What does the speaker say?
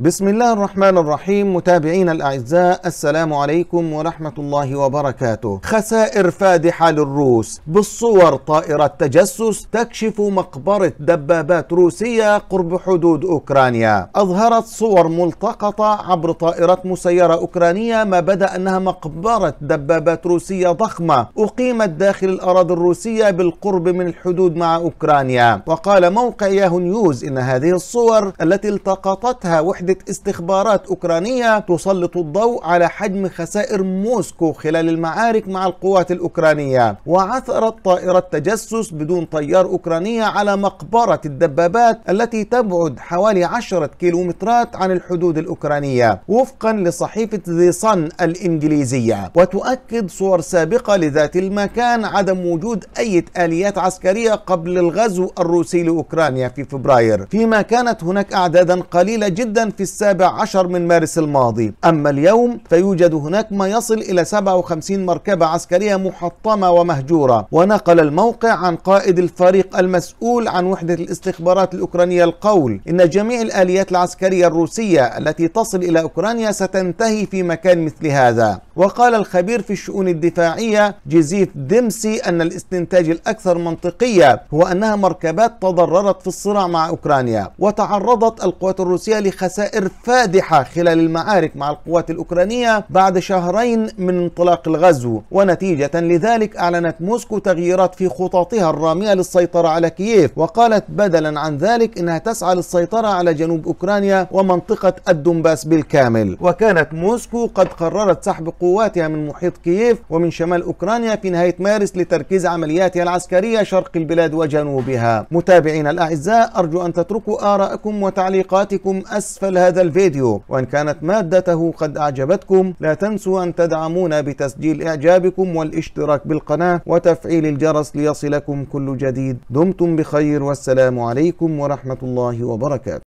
بسم الله الرحمن الرحيم متابعينا الاعزاء السلام عليكم ورحمه الله وبركاته. خسائر فادحه للروس بالصور طائره تجسس تكشف مقبره دبابات روسيه قرب حدود اوكرانيا. اظهرت صور ملتقطه عبر طائره مسيره اوكرانيه ما بدا انها مقبره دبابات روسيه ضخمه اقيمت داخل الاراضي الروسيه بالقرب من الحدود مع اوكرانيا. وقال موقع ياهو نيوز ان هذه الصور التي التقطتها وحده عده استخبارات أوكرانية تسلط الضوء على حجم خسائر موسكو خلال المعارك مع القوات الأوكرانية وعثرت طائرة تجسس بدون طيار أوكرانية على مقبرة الدبابات التي تبعد حوالي 10 كيلومترات عن الحدود الأوكرانية وفقا لصحيفة ذي صن الإنجليزية وتؤكد صور سابقة لذات المكان عدم وجود أي آليات عسكرية قبل الغزو الروسي لأوكرانيا في فبراير فيما كانت هناك أعدادا قليلة جدا في السابع عشر من مارس الماضي أما اليوم فيوجد هناك ما يصل إلى 57 مركبة عسكرية محطمة ومهجورة ونقل الموقع عن قائد الفريق المسؤول عن وحدة الاستخبارات الأوكرانية القول إن جميع الآليات العسكرية الروسية التي تصل إلى أوكرانيا ستنتهي في مكان مثل هذا وقال الخبير في الشؤون الدفاعية جيزيف ديمسي أن الاستنتاج الأكثر منطقية هو أنها مركبات تضررت في الصراع مع أوكرانيا وتعرضت القوات الروسية لخسائر خسائر فادحة خلال المعارك مع القوات الأوكرانية بعد شهرين من انطلاق الغزو ونتيجة لذلك أعلنت موسكو تغييرات في خططها الرامية للسيطرة على كييف وقالت بدلا عن ذلك إنها تسعى للسيطرة على جنوب أوكرانيا ومنطقة الدنباس بالكامل وكانت موسكو قد قررت سحب قواتها من محيط كييف ومن شمال أوكرانيا في نهاية مارس لتركيز عملياتها العسكرية شرق البلاد وجنوبها متابعينا الأعزاء أرجو أن تتركوا آراءكم وتعليقاتكم أسفل هذا الفيديو وإن كانت مادته قد أعجبتكم لا تنسوا أن تدعمونا بتسجيل إعجابكم والاشتراك بالقناة وتفعيل الجرس ليصلكم كل جديد دمتم بخير والسلام عليكم ورحمة الله وبركاته